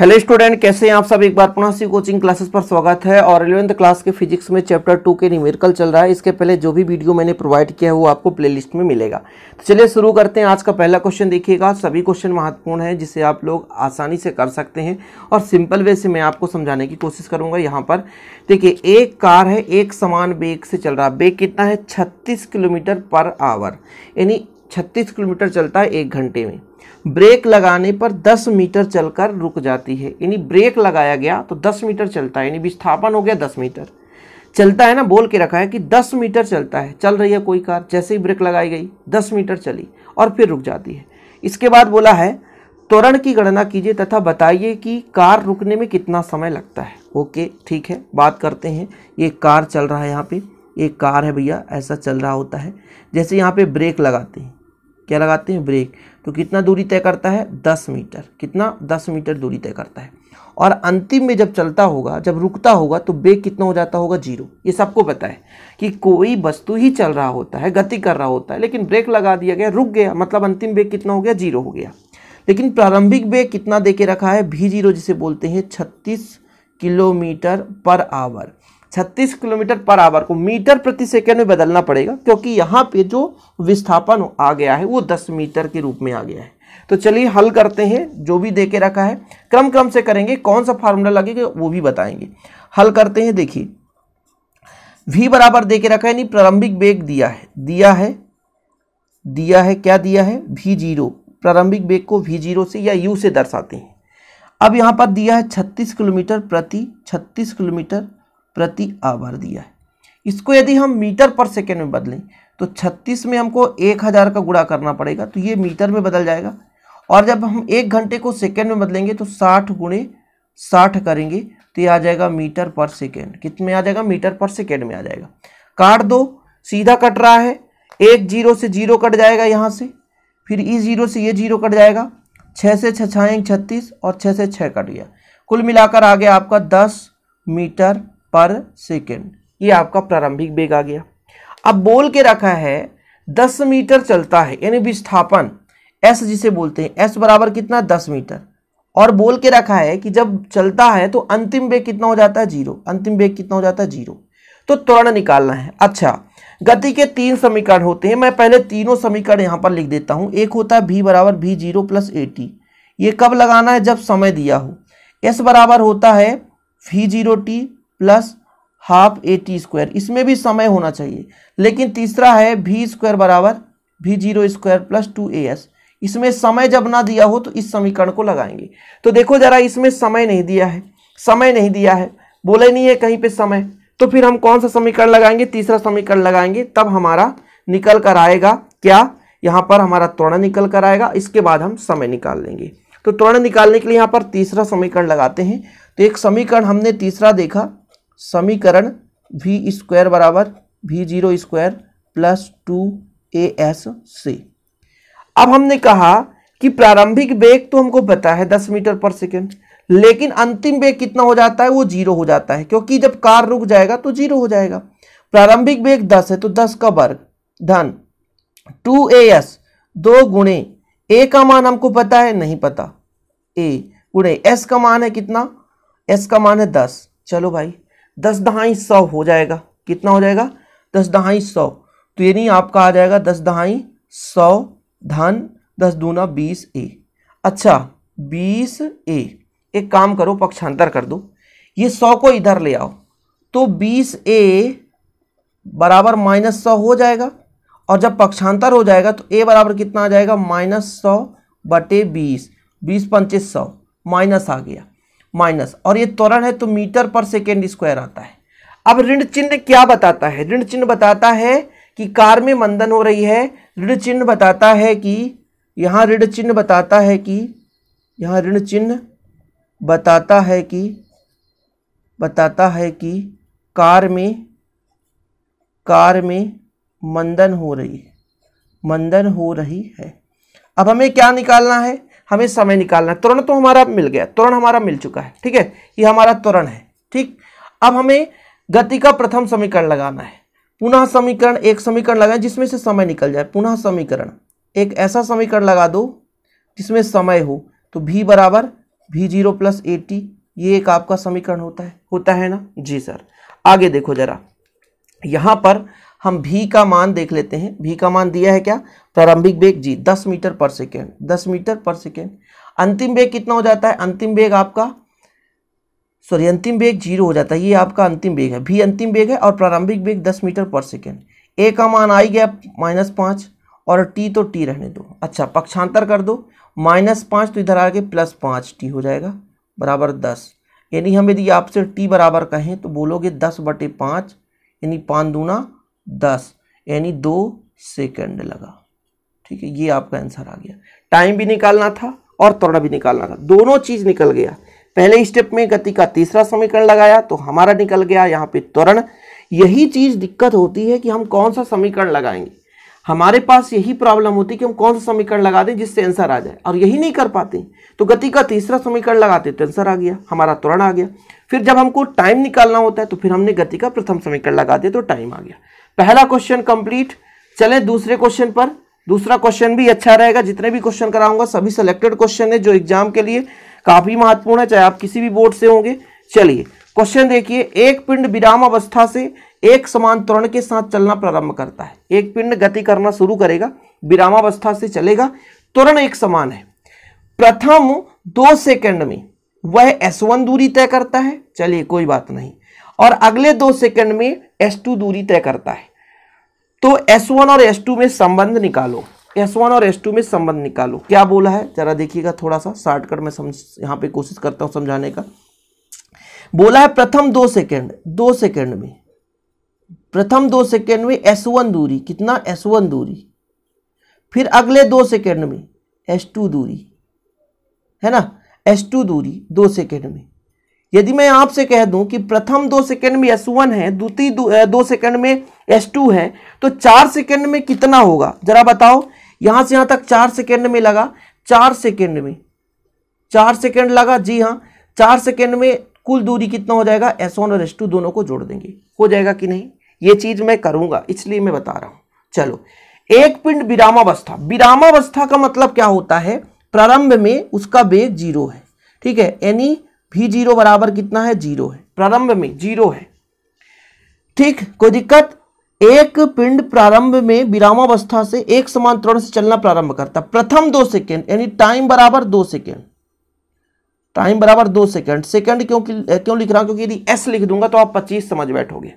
hello student कैसे हैं आप सब एक बार पुनः सी कोचिंग क्लासेस पर स्वागत है और इलेवंथ क्लास के फिजिक्स में चैप्टर टू के निमेरिकल चल रहा है इसके पहले जो भी वीडियो मैंने प्रोवाइड किया है वो आपको प्लेलिस्ट में मिलेगा तो चलिए शुरू करते हैं आज का पहला क्वेश्चन देखिएगा सभी क्वेश्चन महत्वपूर्ण है जिसे आप लोग आसानी से कर सकते हैं और सिंपल वे से मैं आपको समझाने की कोशिश करूँगा यहाँ पर देखिए एक कार है एक समान बेग से चल रहा बेग कितना है छत्तीस किलोमीटर पर आवर यानी छत्तीस किलोमीटर चलता है एक घंटे में ब्रेक लगाने पर 10 मीटर चलकर रुक जाती है यानी ब्रेक लगाया गया तो 10 मीटर चलता है यानी विस्थापन हो गया 10 मीटर चलता है ना बोल के रखा है कि 10 मीटर चलता है चल रही है कोई कार जैसे ही ब्रेक लगाई गई 10 मीटर चली और फिर रुक जाती है इसके बाद बोला है त्वरण की गणना कीजिए तथा बताइए कि कार रुकने में कितना समय लगता है ओके ठीक है बात करते हैं ये कार चल रहा है यहाँ पर एक कार है भैया ऐसा चल रहा होता है जैसे यहाँ पर ब्रेक लगाते हैं क्या लगाते हैं ब्रेक तो कितना दूरी तय करता है दस मीटर कितना दस मीटर दूरी तय करता है और अंतिम में जब चलता होगा जब रुकता होगा तो बेग कितना हो जाता होगा जीरो ये सबको पता है कि कोई वस्तु ही चल रहा होता है गति कर रहा होता है लेकिन ब्रेक लगा दिया गया रुक गया मतलब अंतिम बेग कितना हो गया जीरो हो गया लेकिन प्रारंभिक बेग कितना दे के रखा है भी जीरो जिसे बोलते हैं छत्तीस किलोमीटर पर आवर छत्तीस किलोमीटर पर आवर को मीटर प्रति सेकेंड में बदलना पड़ेगा क्योंकि यहाँ पे जो विस्थापन आ गया है वो दस मीटर के रूप में आ गया है तो चलिए हल करते हैं जो भी दे के रखा है क्रम क्रम से करेंगे कौन सा फार्मूला लगेगा वो भी बताएंगे हल करते हैं देखिए वी बराबर दे के रखा है यानी प्रारंभिक बेग दिया है दिया है दिया है क्या दिया है वी जीरो प्रारंभिक बेग को वी जीरो से या यू से दर्शाते हैं अब यहाँ पर दिया है 36 किलोमीटर प्रति 36 किलोमीटर प्रति आवर दिया है इसको यदि हम मीटर पर सेकेंड में बदलें तो 36 में हमको 1000 का गुणा करना पड़ेगा तो ये मीटर में बदल जाएगा और जब हम एक घंटे को सेकेंड में बदलेंगे तो 60 गुणे साठ करेंगे तो ये आ जाएगा मीटर पर सेकेंड कितने आ जाएगा मीटर पर सेकेंड में आ जाएगा काट दो सीधा कट रहा है एक जीरो से जीरो कट जाएगा यहाँ से फिर ई जीरो से ये जीरो कट जाएगा छः से छः छत्तीस और छः से छः कट गया कुल मिलाकर आ गया आपका दस मीटर पर सेकेंड ये आपका प्रारंभिक वेग आ गया अब बोल के रखा है दस मीटर चलता है यानी विस्थापन एस जिसे बोलते हैं एस बराबर कितना दस मीटर और बोल के रखा है कि जब चलता है तो अंतिम वेग कितना हो जाता है जीरो अंतिम वेग कितना हो जाता है जीरो तो त्वरण निकालना है अच्छा गति के तीन समीकरण होते हैं मैं पहले तीनों समीकरण यहाँ पर लिख देता हूँ एक होता है भी बराबर V zero plus A T ये कब लगाना है जब समय दिया हो एस बराबर होता है V zero T plus half A T square इसमें भी समय होना चाहिए लेकिन तीसरा है भी स्क्वायर बराबर V zero square plus two A S इसमें समय जब ना दिया हो तो इस समीकरण को लगाएंगे तो देखो जरा इसमें समय नहीं दिया है समय नहीं दिया है बोले नहीं है कहीं पे समय तो फिर हम कौन सा समीकरण लगाएंगे तीसरा समीकरण लगाएंगे तब हमारा निकल कर आएगा क्या यहाँ पर हमारा त्वरण निकल कर आएगा इसके बाद हम समय निकाल लेंगे तो त्वरण निकालने के लिए यहाँ पर तीसरा समीकरण लगाते हैं तो एक समीकरण हमने तीसरा देखा समीकरण वी स्क्वायर बराबर V zero square plus two A S से अब हमने कहा कि प्रारंभिक वेग तो हमको पता है दस मीटर पर सेकेंड लेकिन अंतिम वेग कितना हो जाता है वो जीरो हो जाता है क्योंकि जब कार रुक जाएगा तो जीरो हो जाएगा प्रारंभिक वेग दस है तो दस का वर्ग धन टू ए एस दो गुणे ए का मान हमको पता है नहीं पता ए गुणे एस का मान है कितना एस का मान है दस चलो भाई दस दहाई सौ हो जाएगा कितना हो जाएगा दस दहाई सौ तो नहीं आपका आ जाएगा दस दहाई सौ धन दस दूना बीस ए अच्छा बीस ए एक काम करो पक्षांतर कर दो ये सौ को इधर ले आओ तो बीस ए बराबर माइनस सौ हो जाएगा और जब पक्षांतर हो जाएगा तो ए बराबर कितना आ जाएगा माइनस सौ बटे बीस बीस पंचे सौ माइनस आ गया माइनस और ये त्वरण है तो मीटर पर सेकेंड स्क्वायर आता है अब ऋण चिन्ह क्या बताता है ऋण चिन्ह बताता है कि कार में मंदन हो रही है ऋण चिन्ह बताता है कि यहाँ ऋण चिन्ह बताता है कि यहाँ ऋण चिन्ह बताता है कि बताता है कि कार में कार में मंदन हो रही है मंदन हो रही है अब हमें क्या निकालना है हमें समय निकालना है तुरंत तो हमारा मिल गया तुरंत हमारा मिल चुका है ठीक है ये हमारा तुरंत है ठीक अब हमें गति का प्रथम समीकरण लगाना है पुनः समीकरण एक समीकरण लगाए जिसमें से समय निकल जाए पुनः समीकरण एक ऐसा समीकरण लगा दो जिसमें समय हो तो भी बराबर भी जीरो प्लस एटी ये एक आपका समीकरण होता है होता है ना जी सर आगे देखो जरा यहाँ पर हम भी का मान देख लेते हैं भी का मान दिया है क्या प्रारंभिक वेग जी 10 मीटर पर सेकेंड 10 मीटर पर सेकेंड अंतिम वेग कितना हो जाता है अंतिम वेग आपका सॉरी अंतिम वेग जीरो हो जाता है ये आपका अंतिम वेग है भी अंतिम वेग है और प्रारंभिक वेग दस मीटर पर सेकेंड ए का मान आई गया माइनस पाँच और टी तो टी रहने दो अच्छा पक्षांतर कर दो माइनस पाँच तो इधर आगे प्लस पाँच टी हो जाएगा बराबर दस यानी हम यदि आपसे टी बराबर कहें तो बोलोगे दस बटे पाँच यानी पाँच दूना दस यानी दो सेकंड लगा ठीक है ये आपका आंसर आ गया टाइम भी निकालना था और त्वरण भी निकालना था दोनों चीज निकल गया पहले स्टेप में गति का तीसरा समीकरण लगाया तो हमारा निकल गया यहाँ पे त्वरण यही चीज दिक्कत होती है कि हम कौन सा समीकरण लगाएंगे हमारे पास यही प्रॉब्लम होती है कि हम कौन सा समीकरण लगा दें जिससे आंसर आ जाए और यही नहीं कर पाते तो गति का तीसरा समीकरण लगाते तो आंसर आ गया हमारा त्वरण आ गया फिर जब हमको टाइम निकालना होता है तो फिर हमने गति का प्रथम समीकरण लगा दिया तो टाइम आ गया पहला क्वेश्चन कंप्लीट चले दूसरे क्वेश्चन पर दूसरा क्वेश्चन भी अच्छा रहेगा जितने भी क्वेश्चन कराऊंगा सभी सिलेक्टेड क्वेश्चन है जो एग्जाम के लिए काफी महत्वपूर्ण है चाहे आप किसी भी बोर्ड से होंगे चलिए क्वेश्चन देखिए एक पिंड विराम अवस्था से एक समान त्वरण के साथ चलना प्रारंभ करता है एक पिंड गति करना शुरू करेगा विरामावस्था से चलेगा त्वरण एक समान है प्रथम दो सेकंड में वह S1 दूरी तय करता है चलिए कोई बात नहीं और अगले दो सेकंड में S2 दूरी तय करता है तो S1 और S2 में संबंध निकालो S1 और S2 में संबंध निकालो क्या बोला है जरा देखिएगा थोड़ा सा शॉर्टकट में समझ यहाँ पे कोशिश करता हूँ समझाने का बोला है प्रथम दो सेकेंड दो सेकेंड में प्रथम दो सेकेंड में S1 दूरी कितना S1 दूरी फिर अगले दो सेकेंड में S2 दूरी है ना S2 दूरी दो सेकेंड में यदि मैं आपसे कह दूं कि प्रथम दो सेकंड में एस वन है द्वितीय दो, दो सेकंड में टू है तो चार सेकंड में कितना होगा जरा बताओ यहां से यहां तक चार सेकंड में लगा चार सेकंड में चार सेकंड लगा जी हाँ चार सेकंड में कुल दूरी कितना हो जाएगा एस वन और एस टू दोनों को जोड़ देंगे हो जाएगा कि नहीं ये चीज मैं करूंगा इसलिए मैं बता रहा हूं चलो एक पिंड विरामावस्था विरामावस्था का मतलब क्या होता है प्रारंभ में उसका वेग जीरो है ठीक है यानी भी जीरो बराबर कितना है जीरो है प्रारंभ में जीरो है ठीक कोई दिक्कत एक पिंड प्रारंभ में विरामावस्था से एक समान त्रण से चलना प्रारंभ करता प्रथम दो सेकेंड यानी टाइम बराबर दो सेकेंड टाइम बराबर दो सेकेंड सेकेंड क्यों क्यों लिख रहा हूं क्योंकि यदि एस लिख दूंगा तो आप पच्चीस समझ बैठोगे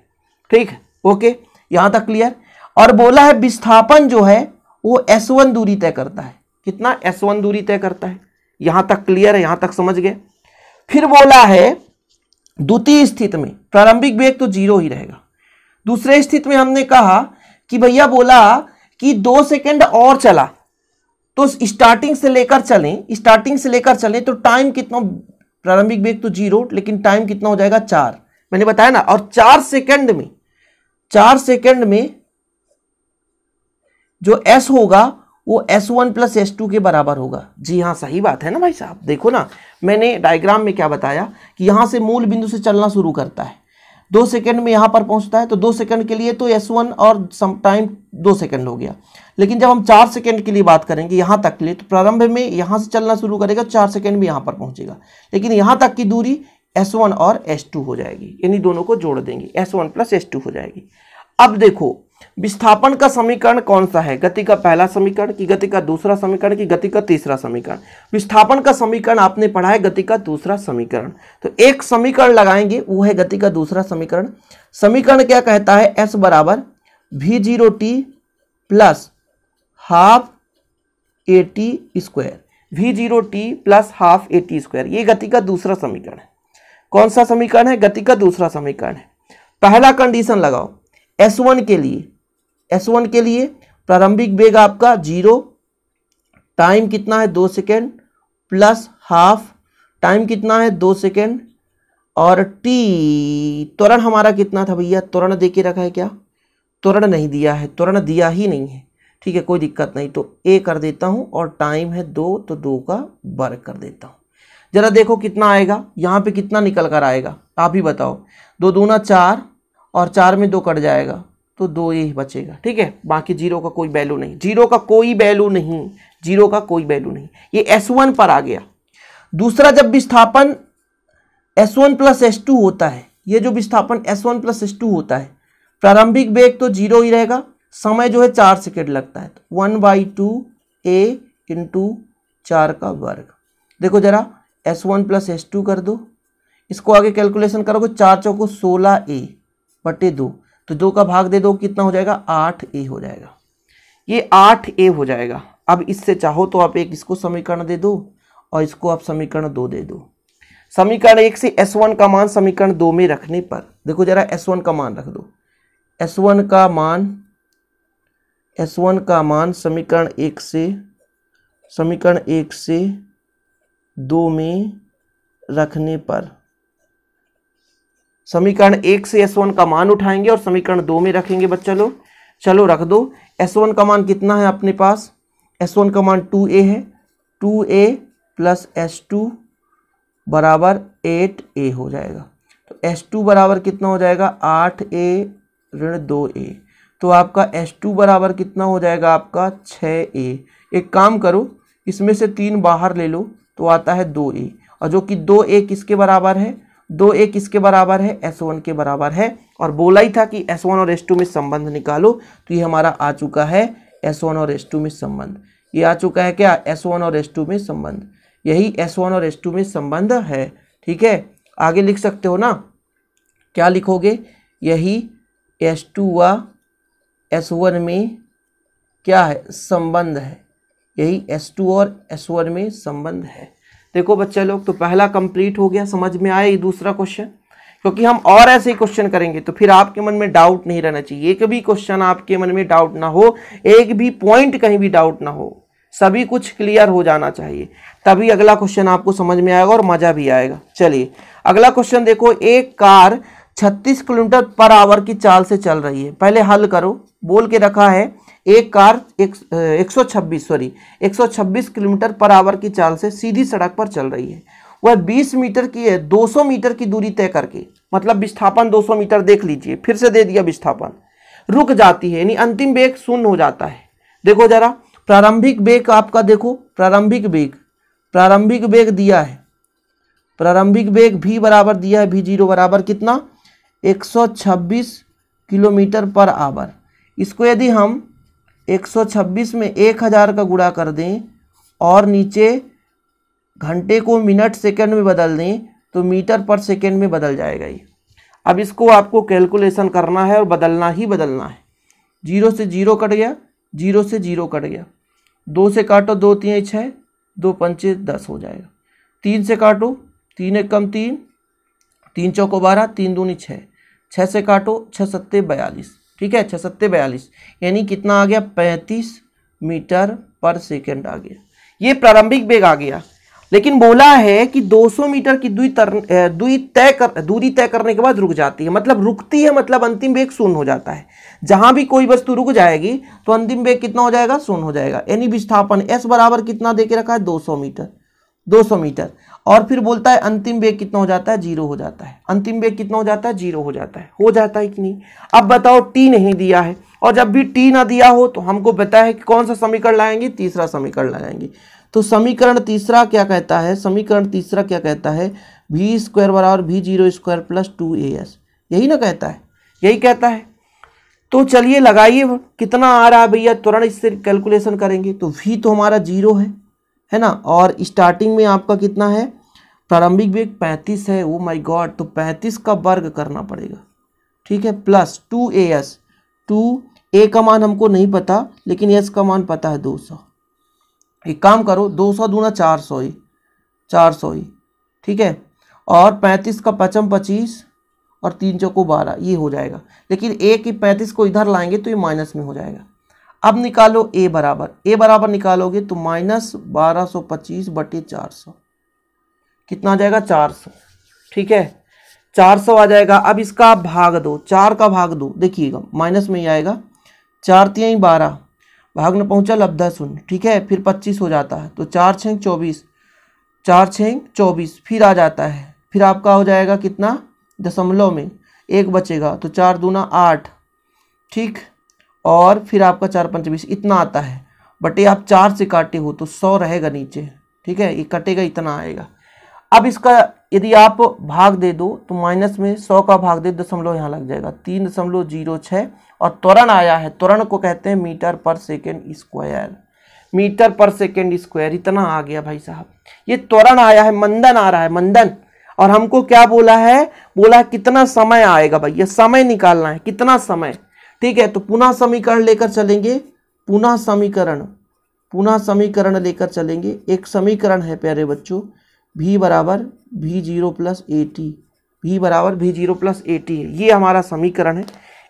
ठीक ओके यहां तक क्लियर और बोला है विस्थापन जो है वो एस वन दूरी तय करता है कितना एस वन दूरी तय करता है यहां तक क्लियर है यहां तक समझ गए फिर बोला है द्वितीय स्थिति में प्रारंभिक वेग तो जीरो ही रहेगा दूसरे स्थिति में हमने कहा कि भैया बोला कि दो सेकंड और चला तो स्टार्टिंग से लेकर चलें स्टार्टिंग से लेकर चलें तो टाइम कितना प्रारंभिक वेग तो जीरो लेकिन टाइम कितना हो जाएगा चार मैंने बताया ना और चार सेकंड में चार सेकंड में जो एस होगा वो S one plus S two के बराबर होगा जी हाँ सही बात है ना भाई साहब देखो ना मैंने डायग्राम में क्या बताया कि यहाँ से मूल बिंदु से चलना शुरू करता है दो सेकंड में यहाँ पर पहुँचता है तो दो सेकंड के लिए तो एस वन और सम टाइम दो सेकंड हो गया लेकिन जब हम चार सेकंड के लिए बात करेंगे यहाँ तक के लिए तो प्रारंभ में यहाँ से चलना शुरू करेगा चार सेकंड में यहाँ पर पहुँचेगा लेकिन यहाँ तक की दूरी एस वन और एस टू हो जाएगी यानी दोनों को जोड़ देंगे S one plus S two हो जाएगी अब देखो विस्थापन का समीकरण कौन सा है गति का पहला समीकरण की गति का दूसरा समीकरण की गति का तीसरा समीकरण विस्थापन का समीकरण आपने पढ़ा है गति का दूसरा समीकरण तो एक समीकरण लगाएंगे वो है गति का दूसरा समीकरण समीकरण क्या कहता है एस बराबर V zero T plus half A T square V zero T plus half A T square ये गति का दूसरा समीकरण है कौन सा समीकरण है गति का दूसरा समीकरण है पहला कंडीशन लगाओ एस वन के लिए एस वन के लिए प्रारंभिक वेग आपका जीरो टाइम कितना है दो सेकेंड प्लस हाफ टाइम कितना है दो सेकेंड और टी त्वरण हमारा कितना था भैया त्वरण दे के रखा है क्या त्वरण नहीं दिया है त्वरण दिया ही नहीं है ठीक है कोई दिक्कत नहीं तो ए कर देता हूँ और टाइम है दो तो दो का वर्ग कर देता हूँ जरा देखो कितना आएगा यहाँ पे कितना निकल कर आएगा आप ही बताओ दो दूना चार और चार में दो कट जाएगा तो दो ये बचेगा ठीक है बाकी जीरो का कोई वैल्यू नहीं जीरो का कोई वैल्यू नहीं जीरो का कोई वैल्यू नहीं ये एस वन पर आ गया दूसरा जब विस्थापन S one plus S two होता है ये जो विस्थापन S one plus S two होता है प्रारंभिक वेग तो जीरो ही रहेगा समय जो है चार सेकेंड लगता है तो one by two A into चार का वर्ग देखो जरा S one plus S two कर दो इसको आगे कैलकुलेशन करोगे चार चौको सोलह ए बटे दो तो दो का भाग दे दो कितना हो जाएगा आठ ए हो जाएगा ये आठ ए हो जाएगा अब इससे चाहो तो आप एक इसको समीकरण दे दो और इसको आप समीकरण दो दे दो समीकरण एक से एस वन का मान समीकरण दो में रखने पर देखो जरा एस वन का मान रख दो एस वन का मान एस वन का मान समीकरण एक से समीकरण एक से दो में रखने पर समीकरण एक से एस वन का मान उठाएंगे और समीकरण दो में रखेंगे बच्चा लोग चलो रख दो एस वन का मान कितना है अपने पास एस वन का मान टू ए है two A plus S two बराबर एट ए हो जाएगा तो एस टू बराबर कितना हो जाएगा आठ ए ऋण दो ए तो आपका एस टू बराबर कितना हो जाएगा आपका छः ए एक काम करो इसमें से तीन बाहर ले लो तो आता है दो ए और जो कि दो ए किसके बराबर है दो ए किसके बराबर है एस वन के बराबर है और बोला ही था कि एस वन और एस टू में संबंध निकालो तो ये हमारा आ चुका है एस वन और एस टू में संबंध ये आ चुका है क्या एस वन और एस टू में संबंध यही एस वन और एस टू में संबंध है ठीक है आगे लिख सकते हो ना क्या लिखोगे यही एस टू व एस वन में क्या है संबंध है यही एस टू और एस वन में संबंध है देखो बच्चे लोग तो पहला कंप्लीट हो गया समझ में आया ये दूसरा क्वेश्चन क्योंकि हम और ऐसे ही क्वेश्चन करेंगे तो फिर आपके मन में डाउट नहीं रहना चाहिए एक भी क्वेश्चन आपके मन में डाउट ना हो एक भी पॉइंट कहीं भी डाउट ना हो सभी कुछ क्लियर हो जाना चाहिए तभी अगला क्वेश्चन आपको समझ में आएगा और मज़ा भी आएगा चलिए अगला क्वेश्चन देखो एक कार 36 किलोमीटर पर आवर की चाल से चल रही है पहले हल करो बोल के रखा है एक कार एक एक सौ छब्बीस सॉरी एक सौ छब्बीस किलोमीटर पर आवर की चाल से सीधी सड़क पर चल रही है वह बीस मीटर की है दो सौ मीटर की दूरी तय करके मतलब विस्थापन दो सौ मीटर देख लीजिए फिर से दे दिया विस्थापन रुक जाती है यानी अंतिम बेग शून्य हो जाता है देखो जरा प्रारंभिक बेग आपका देखो प्रारंभिक बेग प्रारंभिक बेग दिया है प्रारंभिक बेग भी बराबर दिया है भी जीरो बराबर कितना 126 किलोमीटर पर आवर इसको यदि हम 126 में 1000 का गुड़ा कर दें और नीचे घंटे को मिनट सेकंड में बदल दें तो मीटर पर सेकंड में बदल जाएगा ये अब इसको आपको कैलकुलेशन करना है और बदलना ही बदलना है जीरो से जीरो कट गया जीरो से जीरो कट गया दो से काटो दो तीन छः दो पंचे दस हो जाएगा तीन से काटो तीन एक कम तीन तीन चौको बारह तीन दूनी छः छः से काटो छः सत्ते बयालीस ठीक है छः सत्ते बयालीस यानी कितना आ गया पैंतीस मीटर पर सेकेंड आ गया ये प्रारंभिक वेग आ गया लेकिन बोला है कि 200 मीटर की दूरी तर दूरी तय कर दूरी तय करने के बाद रुक जाती है मतलब रुकती है मतलब अंतिम वेग शून्य हो जाता है जहां भी कोई वस्तु रुक जाएगी तो अंतिम वेग कितना हो जाएगा शून्य हो जाएगा यानी विस्थापन एस बराबर कितना दे के रखा है 200 मीटर 200 मीटर और फिर बोलता है अंतिम वेग कितना हो जाता है जीरो हो जाता है अंतिम वेग कितना हो जाता है जीरो हो जाता है हो जाता है कि नहीं अब बताओ टी नहीं दिया है और जब भी टी ना दिया हो तो हमको बताया है कि कौन सा समीकरण लाएंगे तीसरा समीकरण लाएंगे तो समीकरण तीसरा क्या कहता है समीकरण तीसरा क्या कहता है वी स्क्वायर बराबर V zero square plus two A S यही ना कहता है यही कहता है तो चलिए लगाइए कितना आ रहा है भैया तुरंत इससे कैलकुलेशन करेंगे तो वी तो हमारा जीरो है है ना और स्टार्टिंग में आपका कितना है प्रारंभिक वेग पैंतीस है वो माई गॉड तो पैंतीस का वर्ग करना पड़ेगा ठीक है plus two A S two A का मान हमको नहीं पता लेकिन एस का मान पता है दो सौ एक काम करो दो सौ दूना चार सौ ही चार सौ ही ठीक है और पैंतीस का पचम पच्चीस और तीन चौको बारह ये हो जाएगा लेकिन ए की पैंतीस को इधर लाएंगे तो ये माइनस में हो जाएगा अब निकालो ए बराबर ए बराबर निकालोगे तो माइनस बारह सौ पच्चीस बटे चार सौ कितना आ जाएगा चार सौ ठीक है चार सौ आ जाएगा अब इसका भाग दो चार का भाग दो देखिएगा माइनस में ही आएगा चार तिहाई बारह भाग में पहुंचा लब्धा शून्य ठीक है फिर पच्चीस हो जाता है तो चार छः चौबीस चार छः चौबीस फिर आ जाता है फिर आपका हो जाएगा कितना दशमलव में एक बचेगा तो चार दूना आठ ठीक और फिर आपका चार पंच बीस इतना आता है बटे आप चार से काटे हो तो सौ रहेगा नीचे ठीक है ये कटेगा इतना आएगा अब इसका यदि आप भाग दे दो तो माइनस में सौ का भाग दे दशमलव यहाँ लग जाएगा तीन दशमलव जीरो छः और त्वरण आया है त्वरण को कहते हैं मीटर पर सेकेंड स्क्वायर मीटर पर सेकेंड स्क्वायर इतना आ गया भाई साहब ये त्वरण आया है मंदन आ रहा है मंदन और हमको क्या बोला है बोला है कितना समय आएगा भाई ये समय निकालना है कितना समय ठीक है तो पुनः समीकरण लेकर चलेंगे पुनः समीकरण पुनः समीकरण लेकर चलेंगे एक समीकरण है प्यारे बच्चों भी बराबर V zero plus A T भी बराबर V zero plus A T ये हमारा समीकरण है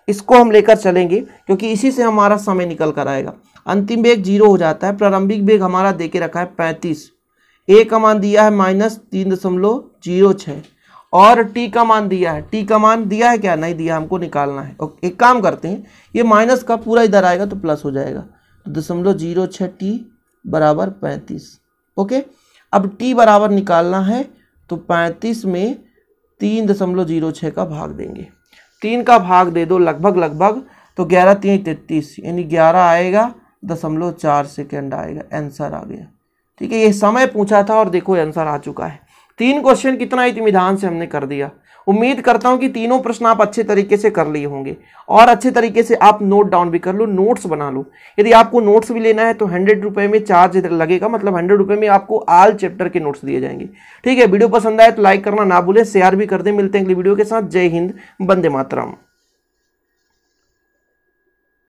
इसको हम लेकर चलेंगे क्योंकि इसी से हमारा समय निकल कर आएगा अंतिम वेग जीरो हो जाता है प्रारंभिक वेग हमारा दे के रखा है पैंतीस ए का मान दिया है माइनस तीन दशमलव जीरो छः और टी का मान दिया है टी का मान दिया है क्या नहीं दिया हमको निकालना है ओके एक काम करते हैं ये माइनस का पूरा इधर आएगा तो प्लस हो जाएगा तो दशमलव जीरो छः टी बराबर पैंतीस ओके अब टी बराबर निकालना है तो पैंतीस में तीन दशमलव जीरो छः का भाग देंगे तीन का भाग दे दो लगभग लगभग तो ग्यारह तीन तैतीस यानी ग्यारह आएगा दशमलव चार सेकेंड आएगा आंसर आ गया ठीक है ये समय पूछा था और देखो आंसर आ चुका है तीन क्वेश्चन कितना इतमान से हमने कर दिया उम्मीद करता हूं कि तीनों प्रश्न आप अच्छे तरीके से कर लिए होंगे और अच्छे तरीके से आप नोट डाउन भी कर लो नोट्स बना लो यदि आपको नोट्स भी लेना है तो हंड्रेड रुपये में चार्ज लगेगा मतलब हंड्रेड रुपये में आपको आल चैप्टर के नोट्स दिए जाएंगे ठीक है वीडियो पसंद आए तो लाइक करना ना भूलें शेयर भी कर दें मिलते हैं अगली वीडियो के साथ जय हिंद बंदे मातराम